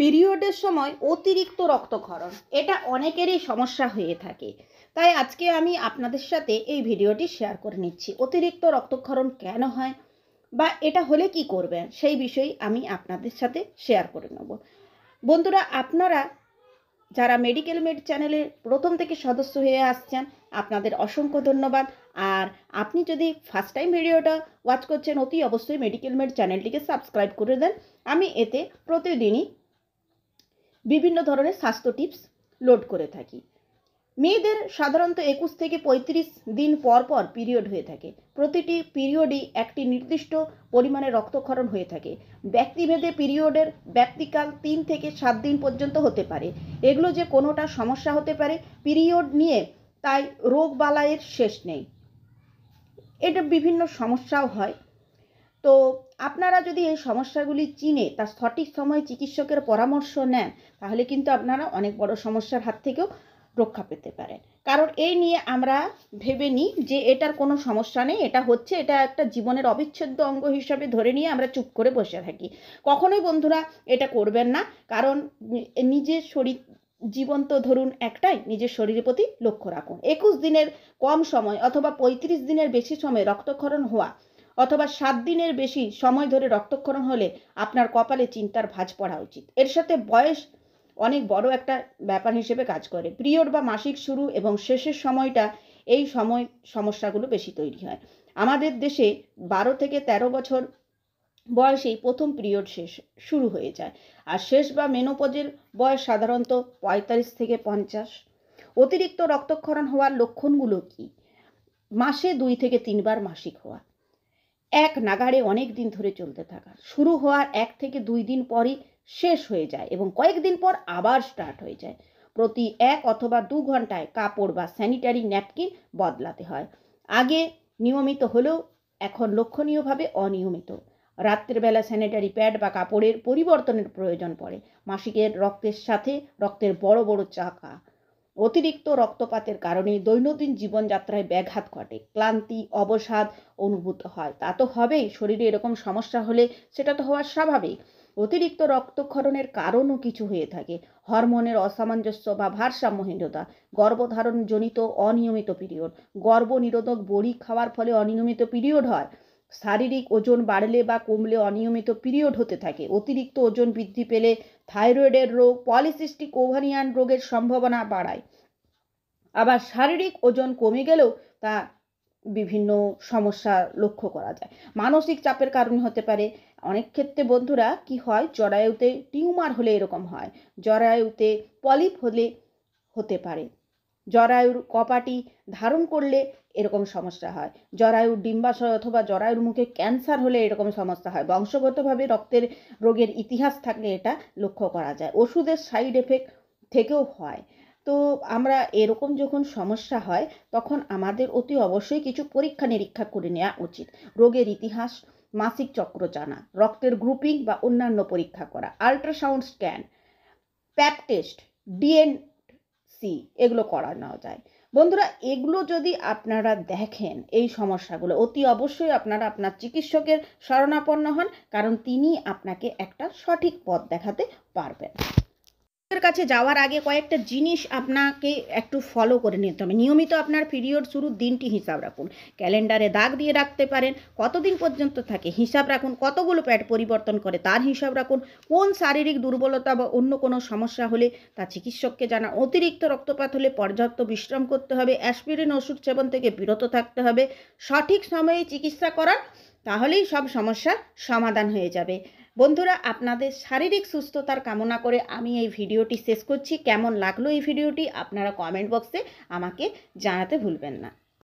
পিরিয়ডের সময় অতিরিক্ত রক্তক্ষরণ এটা অনেকেরই সমস্যা হয়ে থাকে তাই আজকে আমি আপনাদের সাথে এই ভিডিওটি শেয়ার করে নিচ্ছি অতিরিক্ত রক্তক্ষরণ কেন হয় বা এটা হলে কি করবেন সেই বিষয়ে আমি আপনাদের সাথে শেয়ার করে নেব বন্ধুরা আপনারা যারা মেডিকেল মেড চ্যানেলের প্রথম থেকে সদস্য হয়ে আসছেন আপনাদের অসংখ্য ধন্যবাদ আর আপনি যদি ফার্স্ট টাইম ভিডিওটা ওয়াচ করছেন অতি অবশ্যই মেডিকেল মেড চ্যানেলটিকে সাবস্ক্রাইব করে দেন আমি এতে প্রতিদিনই বিভিন্ন ধরনের স্বাস্থ্য টিপস লোড করে থাকি মেয়েদের সাধারণত একুশ থেকে পঁয়ত্রিশ দিন পর পর পিরিয়ড হয়ে থাকে প্রতিটি পিরিয়ডই একটি নির্দিষ্ট পরিমাণে রক্তক্ষরণ হয়ে থাকে ব্যক্তিভেদে পিরিয়ডের ব্যক্তিকাল তিন থেকে সাত দিন পর্যন্ত হতে পারে এগুলো যে কোনোটা সমস্যা হতে পারে পিরিয়ড নিয়ে তাই রোগবালাইয়ের শেষ নেই এটা বিভিন্ন সমস্যাও হয় তো আপনারা যদি এই সমস্যাগুলি চিনে তার সঠিক সময়ে চিকিৎসকের পরামর্শ নেন তাহলে কিন্তু আপনারা অনেক বড় সমস্যার হাত থেকেও রক্ষা পেতে পারেন কারণ এই নিয়ে আমরা ভেবে নিই যে এটার কোনো সমস্যা নেই এটা হচ্ছে এটা একটা জীবনের অবিচ্ছেদ্য অঙ্গ হিসাবে ধরে নিয়ে আমরা চুপ করে বসে থাকি কখনোই বন্ধুরা এটা করবেন না কারণ নিজের শরীর জীবন তো ধরুন একটাই নিজের শরীরের প্রতি লক্ষ্য রাখুন একুশ দিনের কম সময় অথবা পঁয়ত্রিশ দিনের বেশি সময় রক্তক্ষরণ হওয়া অথবা সাত দিনের বেশি সময় ধরে রক্তক্ষরণ হলে আপনার কপালে চিন্তার ভাঁজ পড়া উচিত এর সাথে বয়স অনেক বড় একটা ব্যাপার হিসেবে কাজ করে পিরিয়ড বা মাসিক শুরু এবং শেষের সময়টা এই সময় সমস্যাগুলো বেশি তৈরি হয় আমাদের দেশে বারো থেকে ১৩ বছর বয়সেই প্রথম পিরিয়ড শেষ শুরু হয়ে যায় আর শেষ বা মেনোপজের বয়স সাধারণত পঁয়তাল্লিশ থেকে পঞ্চাশ অতিরিক্ত রক্তক্ষরণ হওয়ার লক্ষণগুলো কি মাসে দুই থেকে তিনবার মাসিক হওয়া এক নাগাড়ে অনেক দিন ধরে চলতে থাকা শুরু হওয়ার এক থেকে দুই দিন পরই শেষ হয়ে যায় এবং কয়েকদিন পর আবার স্টার্ট হয়ে যায় প্রতি এক অথবা দু ঘন্টায় কাপড় বা স্যানিটারি ন্যাপকিন বদলাতে হয় আগে নিয়মিত হলেও এখন লক্ষণীয়ভাবে অনিয়মিত রাত্রেবেলা স্যানিটারি প্যাড বা কাপড়ের পরিবর্তনের প্রয়োজন পড়ে মাসিকের রক্তের সাথে রক্তের বড় বড় চাকা অতিরিক্ত রক্তপাতের কারণে দৈনন্দিন জীবনযাত্রায় ব্যাঘাত ঘটে ক্লান্তি অবসাদ অনুভূত হয় তা তো হবেই শরীরে এরকম সমস্যা হলে সেটা তো হওয়া স্বাভাবিক অতিরিক্ত রক্তক্ষরণের কারণও কিছু হয়ে থাকে হরমোনের অসামঞ্জস্য বা ভারসাম্যহীনতা গর্ভধারণজনিত অনিয়মিত পিরিয়ড গর্ভনিরোধক বড়ি খাওয়ার ফলে অনিয়মিত পিরিয়ড হয় শারীরিক ওজন বাড়লে বা কমলে অনিয়মিত পিরিয়ড হতে থাকে অতিরিক্ত ওজন বৃদ্ধি পেলে থাইরয়েডের রোগ পলিসিস্টিক ওভারিয়ান রোগের সম্ভাবনা বাড়ায় আবার শারীরিক ওজন কমে গেলেও তা বিভিন্ন সমস্যা লক্ষ্য করা যায় মানসিক চাপের কারণে হতে পারে অনেক ক্ষেত্রে বন্ধুরা কি হয় জরায়ুতে টিউমার হলে এরকম হয় জরায়ুতে পলিপ হলে হতে পারে জরায়ুর কপাটি ধারণ করলে এরকম সমস্যা হয় জরায়ুর ডিম্বাশয় অথবা জরায়ুর মুখে ক্যান্সার হলে এরকম সমস্যা হয় বংশগতভাবে রক্তের রোগের ইতিহাস থাকলে এটা লক্ষ্য করা যায় ওষুধের সাইড এফেক্ট থেকেও হয় তো আমরা এরকম যখন সমস্যা হয় তখন আমাদের অতি অবশ্যই কিছু পরীক্ষা নিরীক্ষা করে নেওয়া উচিত রোগের ইতিহাস মাসিক চক্র জানা রক্তের গ্রুপিং বা অন্যান্য পরীক্ষা করা ultrasound scan pap test D and C এগুলো করানো যায় বন্ধুরা এগুলো যদি আপনারা দেখেন এই সমস্যাগুলো অতি অবশ্যই আপনারা আপনার চিকিৎসকের শরণাপন্ন হন কারণ তিনি আপনাকে একটা সঠিক পথ দেখাতে পারবেন কাছে যাওয়ার আগে কয়েকটা জিনিস আপনাকে একটু ফলো করে নিতে হবে নিয়মিত আপনার পিরিয়ড শুরুর দিনটি হিসাব রাখুন ক্যালেন্ডারে দাগ দিয়ে রাখতে পারেন কতদিন পর্যন্ত থাকে হিসাব রাখুন কতগুলো প্যাড পরিবর্তন করে তার হিসাব রাখুন কোন শারীরিক দুর্বলতা বা অন্য কোনো সমস্যা হলে তা চিকিৎসককে জানা অতিরিক্ত রক্তপাত হলে পর্যাপ্ত বিশ্রাম করতে হবে অ্যাসপিরিন ওষুধ সেবন থেকে বিরত থাকতে হবে সঠিক সময়ে চিকিৎসা করার তাহলেই সব সমস্যা সমাধান হয়ে যাবে বন্ধুরা আপনাদের শারীরিক সুস্থতার কামনা করে আমি এই ভিডিওটি শেষ করছি কেমন লাগলো এই ভিডিওটি আপনারা কমেন্ট বক্সে আমাকে জানাতে ভুলবেন না